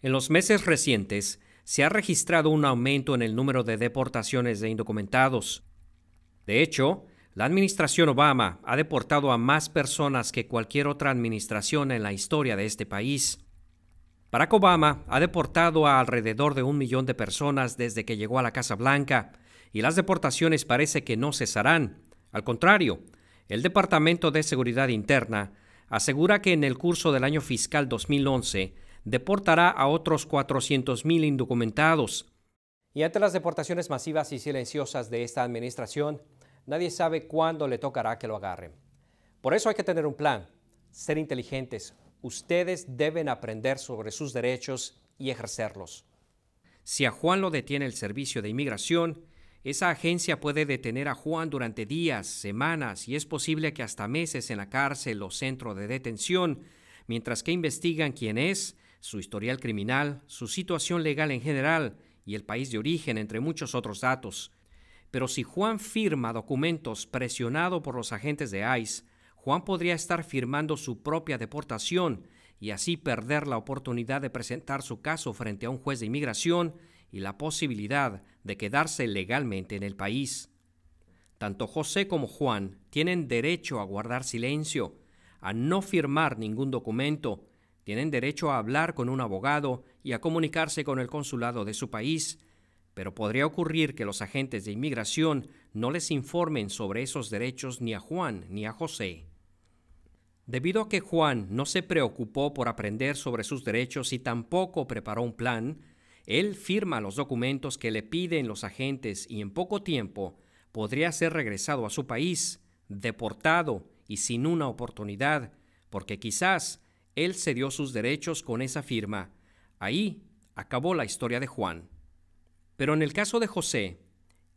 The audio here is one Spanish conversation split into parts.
En los meses recientes se ha registrado un aumento en el número de deportaciones de indocumentados. De hecho, la administración Obama ha deportado a más personas que cualquier otra administración en la historia de este país. Barack Obama ha deportado a alrededor de un millón de personas desde que llegó a la Casa Blanca, y las deportaciones parece que no cesarán. Al contrario, el Departamento de Seguridad Interna asegura que en el curso del año fiscal 2011 deportará a otros 400.000 indocumentados. Y ante las deportaciones masivas y silenciosas de esta administración, nadie sabe cuándo le tocará que lo agarren. Por eso hay que tener un plan, ser inteligentes. Ustedes deben aprender sobre sus derechos y ejercerlos. Si a Juan lo detiene el Servicio de Inmigración, esa agencia puede detener a Juan durante días, semanas y es posible que hasta meses en la cárcel o centro de detención, mientras que investigan quién es, su historial criminal, su situación legal en general y el país de origen, entre muchos otros datos. Pero si Juan firma documentos presionado por los agentes de ICE, Juan podría estar firmando su propia deportación y así perder la oportunidad de presentar su caso frente a un juez de inmigración y la posibilidad de quedarse legalmente en el país. Tanto José como Juan tienen derecho a guardar silencio, a no firmar ningún documento tienen derecho a hablar con un abogado y a comunicarse con el consulado de su país, pero podría ocurrir que los agentes de inmigración no les informen sobre esos derechos ni a Juan ni a José. Debido a que Juan no se preocupó por aprender sobre sus derechos y tampoco preparó un plan, él firma los documentos que le piden los agentes y en poco tiempo podría ser regresado a su país, deportado y sin una oportunidad, porque quizás él cedió sus derechos con esa firma. Ahí acabó la historia de Juan. Pero en el caso de José,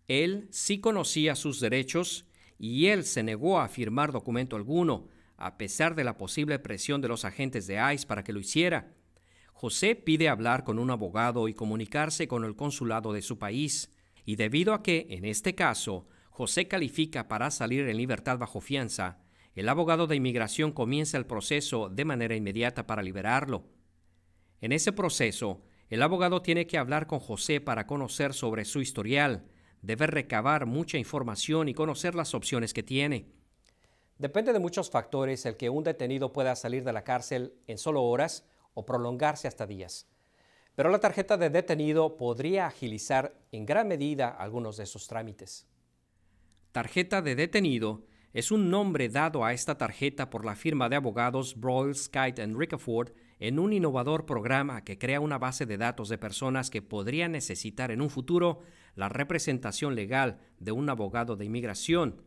él sí conocía sus derechos y él se negó a firmar documento alguno, a pesar de la posible presión de los agentes de ICE para que lo hiciera. José pide hablar con un abogado y comunicarse con el consulado de su país, y debido a que, en este caso, José califica para salir en libertad bajo fianza, el abogado de inmigración comienza el proceso de manera inmediata para liberarlo. En ese proceso, el abogado tiene que hablar con José para conocer sobre su historial, debe recabar mucha información y conocer las opciones que tiene. Depende de muchos factores el que un detenido pueda salir de la cárcel en solo horas o prolongarse hasta días. Pero la tarjeta de detenido podría agilizar en gran medida algunos de esos trámites. Tarjeta de detenido es un nombre dado a esta tarjeta por la firma de abogados Broyles, Kite and Rickerford en un innovador programa que crea una base de datos de personas que podrían necesitar en un futuro la representación legal de un abogado de inmigración.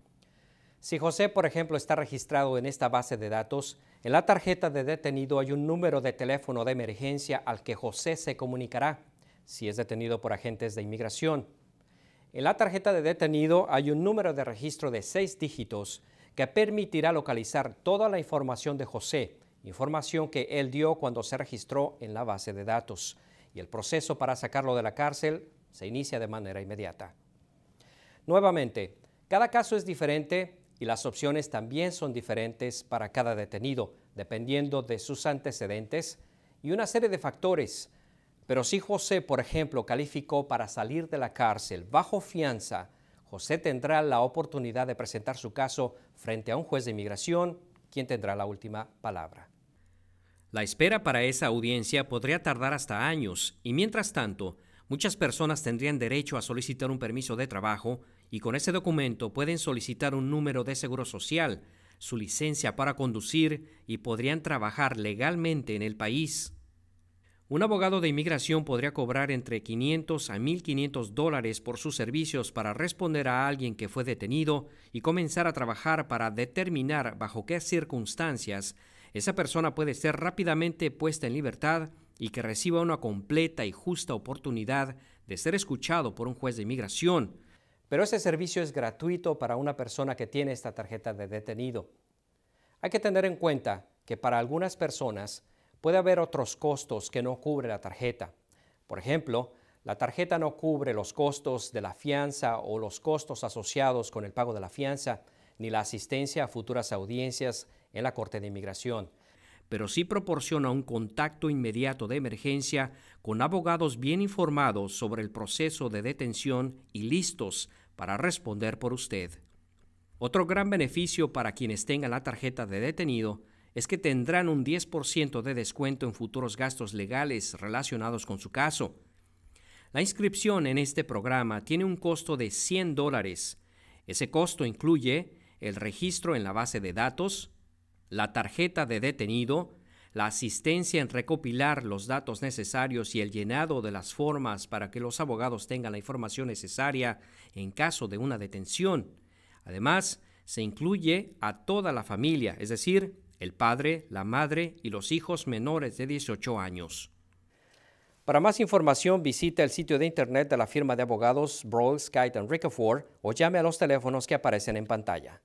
Si José, por ejemplo, está registrado en esta base de datos, en la tarjeta de detenido hay un número de teléfono de emergencia al que José se comunicará si es detenido por agentes de inmigración. En la tarjeta de detenido hay un número de registro de seis dígitos que permitirá localizar toda la información de José, información que él dio cuando se registró en la base de datos, y el proceso para sacarlo de la cárcel se inicia de manera inmediata. Nuevamente, cada caso es diferente y las opciones también son diferentes para cada detenido, dependiendo de sus antecedentes y una serie de factores pero si José, por ejemplo, calificó para salir de la cárcel bajo fianza, José tendrá la oportunidad de presentar su caso frente a un juez de inmigración, quien tendrá la última palabra. La espera para esa audiencia podría tardar hasta años y mientras tanto, muchas personas tendrían derecho a solicitar un permiso de trabajo y con ese documento pueden solicitar un número de seguro social, su licencia para conducir y podrían trabajar legalmente en el país. Un abogado de inmigración podría cobrar entre 500 a 1.500 dólares por sus servicios para responder a alguien que fue detenido y comenzar a trabajar para determinar bajo qué circunstancias esa persona puede ser rápidamente puesta en libertad y que reciba una completa y justa oportunidad de ser escuchado por un juez de inmigración. Pero ese servicio es gratuito para una persona que tiene esta tarjeta de detenido. Hay que tener en cuenta que para algunas personas, Puede haber otros costos que no cubre la tarjeta. Por ejemplo, la tarjeta no cubre los costos de la fianza o los costos asociados con el pago de la fianza, ni la asistencia a futuras audiencias en la Corte de Inmigración, pero sí proporciona un contacto inmediato de emergencia con abogados bien informados sobre el proceso de detención y listos para responder por usted. Otro gran beneficio para quienes tengan la tarjeta de detenido es que tendrán un 10% de descuento en futuros gastos legales relacionados con su caso. La inscripción en este programa tiene un costo de 100 dólares. Ese costo incluye el registro en la base de datos, la tarjeta de detenido, la asistencia en recopilar los datos necesarios y el llenado de las formas para que los abogados tengan la información necesaria en caso de una detención. Además, se incluye a toda la familia, es decir, el padre, la madre y los hijos menores de 18 años. Para más información visita el sitio de internet de la firma de abogados Brawls, Kite and Rickford o llame a los teléfonos que aparecen en pantalla.